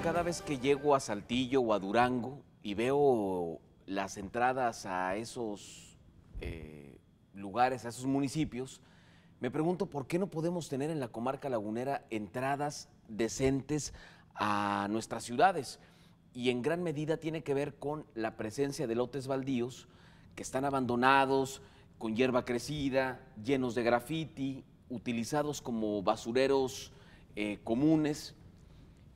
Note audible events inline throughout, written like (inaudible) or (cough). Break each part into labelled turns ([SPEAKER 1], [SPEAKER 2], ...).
[SPEAKER 1] cada vez que llego a Saltillo o a Durango y veo las entradas a esos eh, lugares, a esos municipios, me pregunto por qué no podemos tener en la comarca lagunera entradas decentes a nuestras ciudades. Y en gran medida tiene que ver con la presencia de lotes baldíos que están abandonados, con hierba crecida, llenos de graffiti, utilizados como basureros eh, comunes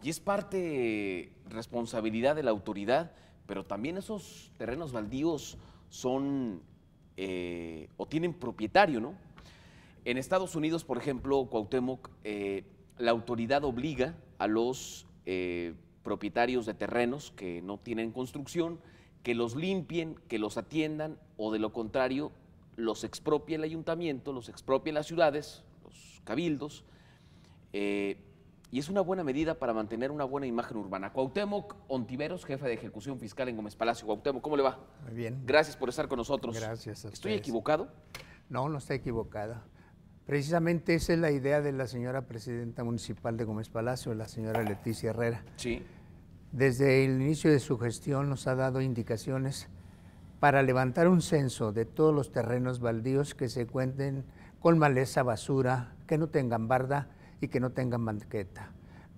[SPEAKER 1] y es parte responsabilidad de la autoridad, pero también esos terrenos baldíos son eh, o tienen propietario, ¿no? En Estados Unidos, por ejemplo, Cuauhtémoc, eh, la autoridad obliga a los eh, propietarios de terrenos que no tienen construcción que los limpien, que los atiendan o de lo contrario los expropia el ayuntamiento, los expropia las ciudades, los cabildos y es una buena medida para mantener una buena imagen urbana. Cuauhtémoc Ontiveros, jefe de ejecución fiscal en Gómez Palacio. Cuauhtémoc, ¿cómo le va? Muy bien. Gracias por estar con nosotros. Gracias. A ¿Estoy equivocado?
[SPEAKER 2] No, no está equivocado. Precisamente esa es la idea de la señora presidenta municipal de Gómez Palacio, la señora Leticia Herrera. Sí. Desde el inicio de su gestión nos ha dado indicaciones para levantar un censo de todos los terrenos baldíos que se cuenten con maleza, basura, que no tengan barda, y que no tengan banqueta.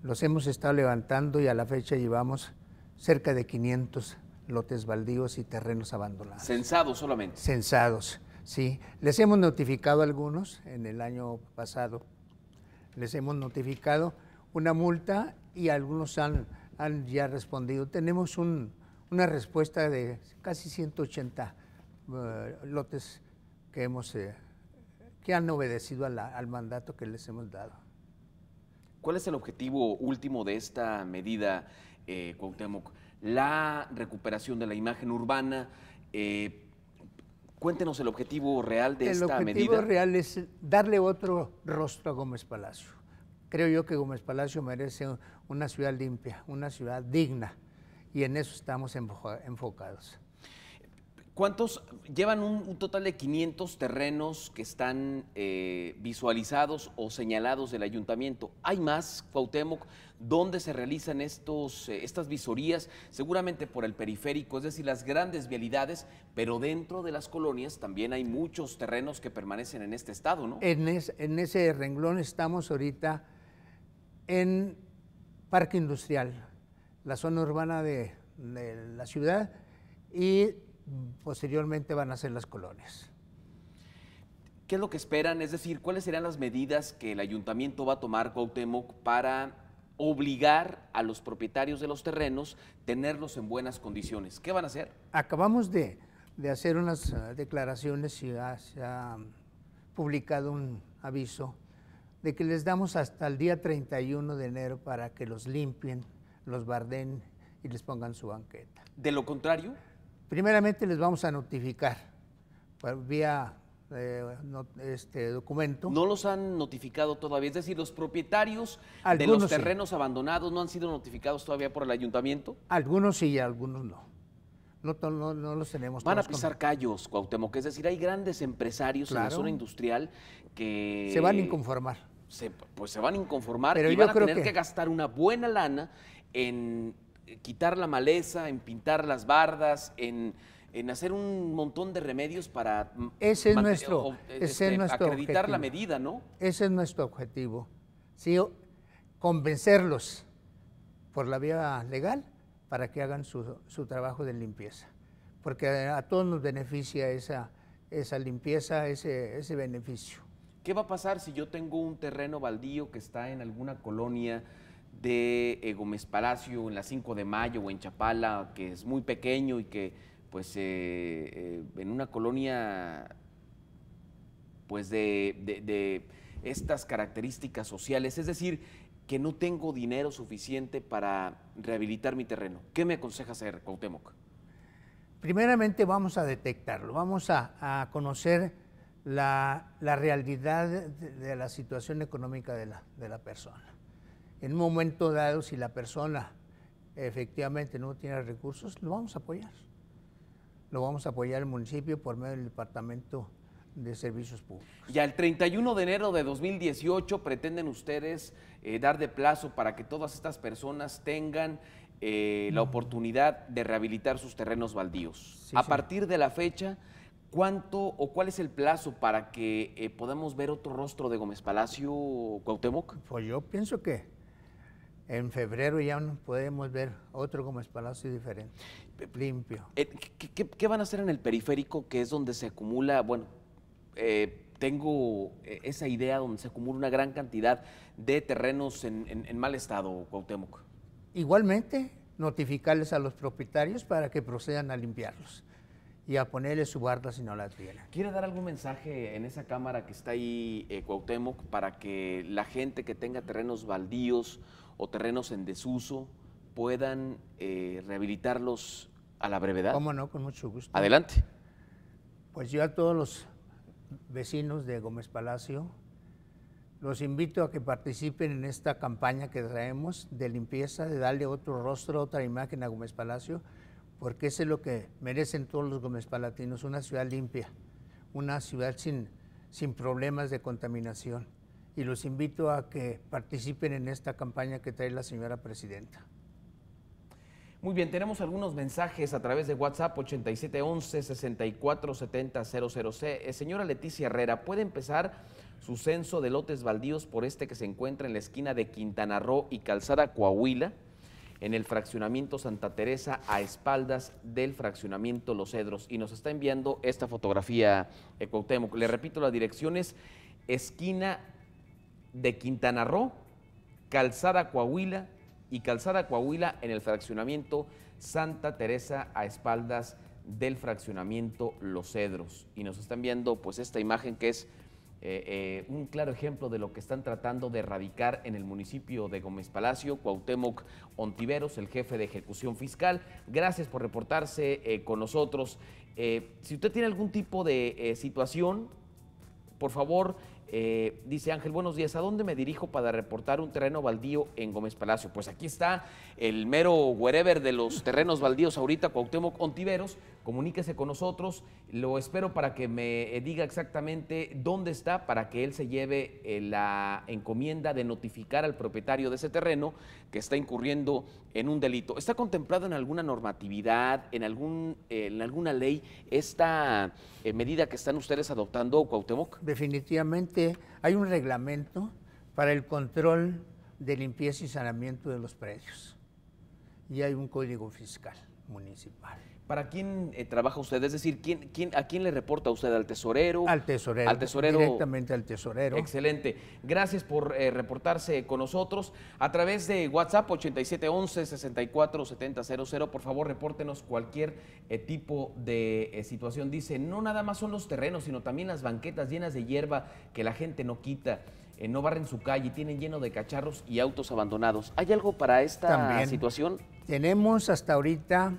[SPEAKER 2] Los hemos estado levantando y a la fecha llevamos cerca de 500 lotes baldíos y terrenos abandonados.
[SPEAKER 1] Censados solamente.
[SPEAKER 2] Censados, sí. Les hemos notificado algunos en el año pasado. Les hemos notificado una multa y algunos han, ya respondido. Tenemos una respuesta de casi 180 eh, lotes que hemos eh, que han obedecido al mandato que les hemos dado.
[SPEAKER 1] ¿Cuál es el objetivo último de esta medida, eh, Cuauhtémoc? La recuperación de la imagen urbana. Eh, cuéntenos el objetivo real de esta medida. El objetivo
[SPEAKER 2] real es darle otro rostro a Gómez Palacio. Creo yo que Gómez Palacio merece una ciudad limpia, una ciudad digna, y en eso estamos enfocados.
[SPEAKER 1] ¿Cuántos llevan un, total de 500 terrenos que están eh, visualizados o señalados del ayuntamiento? ¿Hay más, Cuauhtémoc? ¿Dónde se realizan estos, eh, estas visorías? Seguramente por el periférico, es decir, las grandes vialidades, pero dentro de las colonias también hay muchos terrenos que permanecen en este estado, ¿no? En,
[SPEAKER 2] ese renglón estamos ahorita en Parque Industrial, la zona urbana de, de la ciudad, y posteriormente van a ser las
[SPEAKER 1] colonias. ¿Qué es lo que esperan? Es decir, ¿cuáles serían las medidas que el ayuntamiento va a tomar, Cuauhtémoc, para obligar a los propietarios de los terrenos tenerlos en buenas condiciones? ¿Qué van a hacer?
[SPEAKER 2] Acabamos de, hacer unas ah, declaraciones y se ha publicado un aviso de que les damos hasta el día 31 de enero para que los limpien, los barden y les pongan su banqueta.
[SPEAKER 1] ¿De lo contrario?
[SPEAKER 2] Primeramente les vamos a notificar por vía eh, este documento.
[SPEAKER 1] No los han notificado todavía, es decir, los propietarios de los terrenos abandonados no han sido notificados todavía por el ayuntamiento.
[SPEAKER 2] Algunos sí, algunos no. No, no, no, los tenemos. Van a pisar
[SPEAKER 1] callos, Cuauhtémoc, es decir, hay grandes empresarios en la zona industrial que... Se van a inconformar. pues se van a inconformar Pero y van a tener que gastar una buena lana en quitar la maleza, en pintar las bardas, en, en hacer un montón de remedios para ese es nuestro, es este, nuestro acreditar la medida, ¿no?
[SPEAKER 2] Ese es nuestro objetivo. Sí, convencerlos por la vía legal para que hagan su, trabajo de limpieza. Porque a, todos nos beneficia esa, esa limpieza, ese, ese beneficio.
[SPEAKER 1] ¿Qué va a pasar si yo tengo un terreno baldío que está en alguna colonia? de eh, Gómez Palacio en la 5 de mayo o en Chapala, que es muy pequeño y que pues eh, eh, en una colonia pues de, estas características sociales, es decir, que no tengo dinero suficiente para rehabilitar mi terreno. ¿Qué me aconseja hacer, Cuauhtémoc?
[SPEAKER 2] Primeramente vamos a detectarlo, vamos a, conocer la, realidad de, la situación económica de la persona en un momento dado, si la persona efectivamente no tiene recursos, lo vamos a apoyar. Lo vamos a apoyar el municipio por medio del Departamento de Servicios Públicos.
[SPEAKER 1] Y el 31 de enero de 2018 pretenden ustedes eh, dar de plazo para que todas estas personas tengan eh, la oportunidad de rehabilitar sus terrenos baldíos. a partir de la fecha, ¿cuánto o cuál es el plazo para que eh, podamos ver otro rostro de Gómez Palacio Cuauhtémoc? Pues yo
[SPEAKER 2] pienso que en febrero ya podemos ver otro Gómez Palacio diferente, limpio.
[SPEAKER 1] Eh, ¿Qué, van a hacer en el periférico, que es donde se acumula, bueno, eh, tengo eh, esa idea donde se acumula una gran cantidad de terrenos en, mal estado, Cuauhtémoc?
[SPEAKER 2] Igualmente, notificarles a los propietarios para que procedan a limpiarlos y a ponerle su guarda si no la tienen.
[SPEAKER 1] ¿Quiere dar algún mensaje en esa cámara que está ahí, eh, Cuauhtémoc, para que la gente que tenga terrenos baldíos o terrenos en desuso puedan eh, rehabilitarlos a la brevedad? ¿Cómo no?
[SPEAKER 2] Con mucho gusto. Adelante. Pues yo a todos los vecinos de Gómez Palacio los invito a que participen en esta campaña que traemos de limpieza, de darle otro rostro, otra imagen a Gómez Palacio, porque eso es lo que merecen todos los Gómez Palatinos, una ciudad limpia, una ciudad sin, sin problemas de contaminación y los invito a que participen en esta campaña que trae la señora presidenta.
[SPEAKER 1] Muy bien, tenemos algunos mensajes a través de WhatsApp 8711-6470-00C. Eh, señora Leticia Herrera, ¿puede empezar su censo de lotes baldíos por este que se encuentra en la esquina de Quintana Roo y Calzada Coahuila, en el fraccionamiento Santa Teresa a espaldas del fraccionamiento Los Cedros? Y nos está enviando esta fotografía, ecotemo. Eh, Le repito, la dirección es esquina de Quintana Roo, Calzada Coahuila y Calzada Coahuila en el fraccionamiento Santa Teresa a espaldas del fraccionamiento Los Cedros. Y nos están viendo pues esta imagen que es eh, eh, un claro ejemplo de lo que están tratando de erradicar en el municipio de Gómez Palacio, Cuauhtémoc Ontiveros, el jefe de ejecución fiscal. Gracias por reportarse eh, con nosotros. si usted tiene algún tipo de situación, por favor, eh, dice Ángel, buenos días, ¿a dónde me dirijo para reportar un terreno baldío en Gómez Palacio? Pues aquí está el mero wherever de los terrenos baldíos ahorita, Cuauhtémoc Ontiveros, comuníquese con nosotros. Lo espero para que me eh, diga exactamente dónde está para que él se lleve eh, la encomienda de notificar al propietario de ese terreno que está incurriendo en un delito. ¿Está contemplado en alguna normatividad, en, algún, en alguna ley, esta eh, medida que están ustedes adoptando, Cuauhtémoc?
[SPEAKER 2] Definitivamente hay un reglamento para el control de limpieza y sanamiento de los predios y hay un código
[SPEAKER 1] fiscal municipal. ¿Para quién eh, trabaja usted? Es decir, ¿quién, quién, a quién le reporta usted? ¿Al tesorero? Al tesorero. Al tesorero. Directamente
[SPEAKER 2] al tesorero.
[SPEAKER 1] Excelente. Gracias por eh, reportarse con nosotros. A través de WhatsApp 8711-647000, por favor, repórtenos cualquier eh, tipo de situación. Dice, no nada más son los terrenos, sino también las banquetas llenas de hierba que la gente no quita. no barren su calle, tienen lleno de cacharros y autos abandonados. ¿Hay algo para esta situación?
[SPEAKER 2] Tenemos hasta ahorita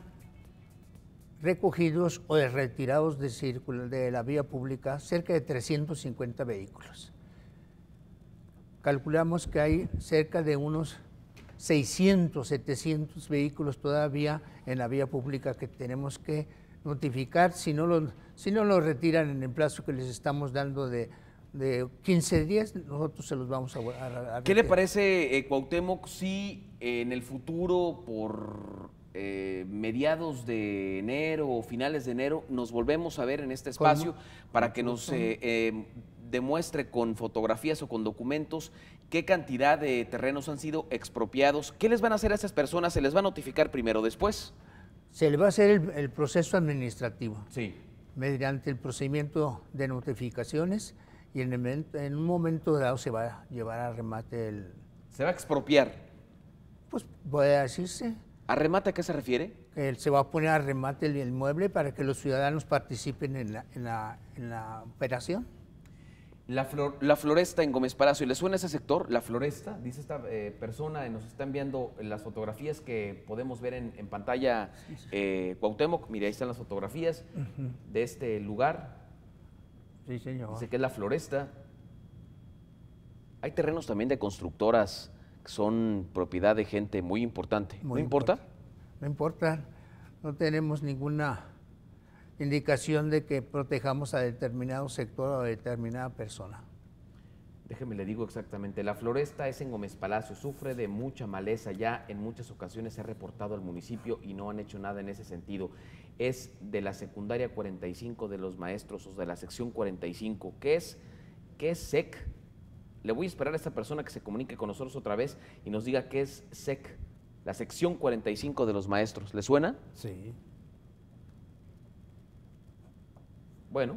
[SPEAKER 2] recogidos o retirados de, de la vía pública cerca de 350 vehículos. Calculamos que hay cerca de unos 600, 700 vehículos todavía en la vía pública que tenemos que notificar si no los, si no lo retiran en el plazo que les estamos dando de, 15 días, nosotros se los vamos a... a, ¿Qué le
[SPEAKER 1] parece, eh, Cuauhtémoc, si en el futuro por eh, mediados de enero o finales de enero nos volvemos a ver en este espacio para que nos eh, eh, demuestre con fotografías o con documentos qué cantidad de terrenos han sido expropiados. ¿Qué les van a hacer a esas personas? ¿Se les va a notificar primero después?
[SPEAKER 2] Se les va a hacer el, proceso administrativo. Sí. Mediante el procedimiento de notificaciones y en, en un momento dado se va a llevar a
[SPEAKER 1] remate el... ¿Se va a expropiar?
[SPEAKER 2] Pues puede decirse.
[SPEAKER 1] ¿A remate a qué se refiere?
[SPEAKER 2] él se va a poner a remate el inmueble para que los ciudadanos participen en la,
[SPEAKER 1] operación. La, la, floresta en Gómez Palacio, ¿le suena ese sector? La floresta, dice esta eh, persona, nos está enviando las fotografías que podemos ver en, pantalla eh, Cuauhtémoc. Mire, ahí están las fotografías de este lugar.
[SPEAKER 2] Sí, señor. Dice que es la
[SPEAKER 1] floresta. Hay terrenos también de constructoras son propiedad de gente muy importante. ¿No importa?
[SPEAKER 2] No importa. No tenemos ninguna indicación de que protejamos a determinado sector o a determinada persona.
[SPEAKER 1] Déjeme le digo exactamente, la floresta es en Gómez Palacio, sufre de mucha maleza, ya en muchas ocasiones se ha reportado al municipio y no han hecho nada en ese sentido. Es de la secundaria 45 de los maestros o de la sección 45, que es, que es SEC, le voy a esperar a esta persona que se comunique con nosotros otra vez y nos diga qué es SEC, la sección 45 de los maestros. ¿Le suena? Sí. Bueno,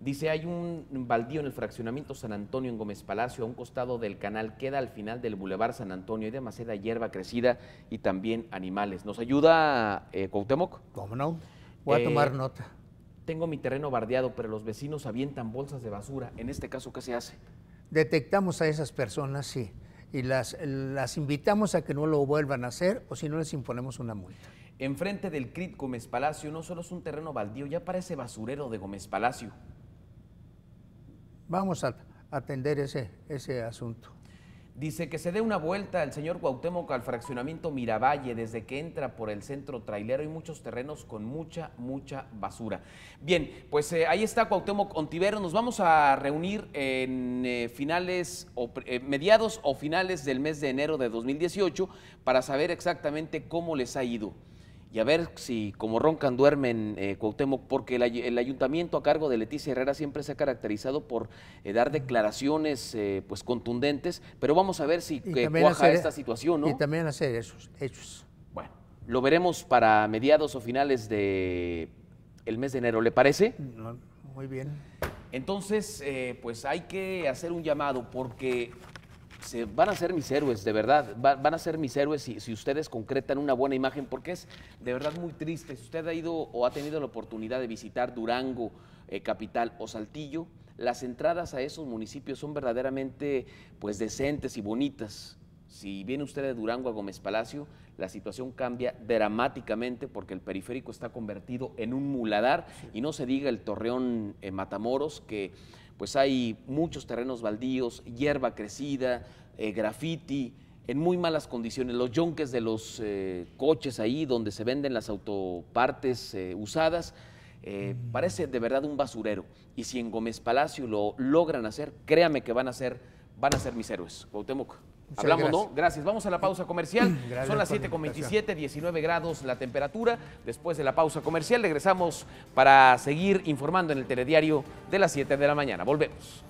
[SPEAKER 1] dice, hay un baldío en el fraccionamiento San Antonio en Gómez Palacio, a un costado del canal, queda al final del Boulevard San Antonio, hay demasiada hierba crecida y también animales. ¿Nos ayuda eh, Cuauhtémoc? ¿Cómo no? Voy a eh, tomar nota. Tengo mi terreno bardeado, pero los vecinos avientan bolsas de basura. En este caso, ¿qué se hace?
[SPEAKER 2] detectamos a esas personas, sí, y las, las invitamos a que no lo vuelvan a hacer o si no les imponemos una multa.
[SPEAKER 1] Enfrente del CRIT Gómez Palacio no solo es un terreno baldío, ya parece basurero de Gómez Palacio.
[SPEAKER 2] Vamos a atender ese, ese asunto.
[SPEAKER 1] Dice que se dé una vuelta el señor Cuauhtémoc al fraccionamiento Miravalle desde que entra por el centro trailero y muchos terrenos con mucha, mucha basura. Bien, pues eh, ahí está Cuauhtémoc Ontivero. Nos vamos a reunir en eh, finales, o, eh, mediados o finales del mes de enero de 2018 para saber exactamente cómo les ha ido y a ver si como roncan duermen eh, Cuauhtémoc, porque el, ayuntamiento a cargo de Leticia Herrera siempre se ha caracterizado por eh, dar declaraciones eh, pues contundentes, pero vamos a ver si cuaja esta situación, ¿no? Y
[SPEAKER 2] también hacer esos hechos. Bueno,
[SPEAKER 1] lo veremos para mediados o finales de el mes de enero, ¿le parece? muy bien. Entonces, eh, pues hay que hacer un llamado porque van a ser mis héroes, de verdad. van a ser mis héroes si, ustedes concretan una buena imagen, porque es de verdad muy triste. Si usted ha ido o ha tenido la oportunidad de visitar Durango, eh, Capital o Saltillo, las entradas a esos municipios son verdaderamente pues decentes y bonitas. Si viene usted de Durango a Gómez Palacio, la situación cambia dramáticamente porque el periférico está convertido en un muladar y no se diga el torreón eh, Matamoros que pues hay muchos terrenos baldíos, hierba crecida, grafiti, eh, graffiti, en muy malas condiciones, los yonques de los eh, coches ahí donde se venden las autopartes eh, usadas, parece de verdad un basurero. Y si en Gómez Palacio lo logran hacer, créame que van a ser, van a ser mis héroes. Cuauhtémoc. Hablamos, gracias. ¿no? Gracias. Vamos a la pausa comercial. (clears throat) Son las 7.27, 19 grados la temperatura. Después de la pausa comercial regresamos para seguir informando en el telediario de las 7 de la mañana. Volvemos.